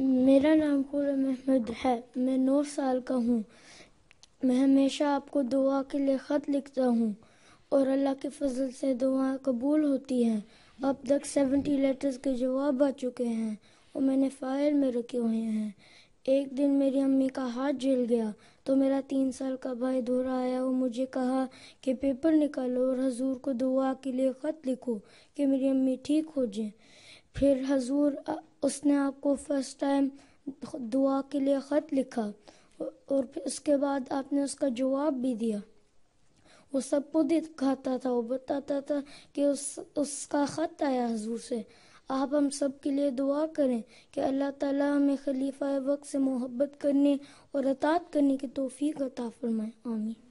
मेरा नाम कुरम अहमद है मैं नौ साल का हूँ मैं हमेशा आपको दुआ के लिए ख़त लिखता हूँ और अल्लाह के फजल से दुआ कबूल होती हैं अब तक सेवेंटी लेटर्स के जवाब आ चुके हैं और मैंने फाइल में रखे हुए हैं एक दिन मेरी अम्मी का हाथ जल गया तो मेरा तीन साल का भाई दोहरा आया और मुझे कहा कि पेपर निकालो और हजूर को दुआ के लिए ख़त लिखो कि मेरी अम्मी ठीक हो जाए फिर हजूर उसने आपको फर्स्ट टाइम दुआ के लिए ख़त लिखा और फिर उसके बाद आपने उसका जवाब भी दिया वो सब खुद दिखाता था वो बताता था कि उस उसका ख़त आया हजूर से आप हम सब के लिए दुआ करें कि अल्लाह ताला हमें खलीफा वक्त से मोहब्बत करने और अतात करने की तोफ़ी अता फरमाए आमीन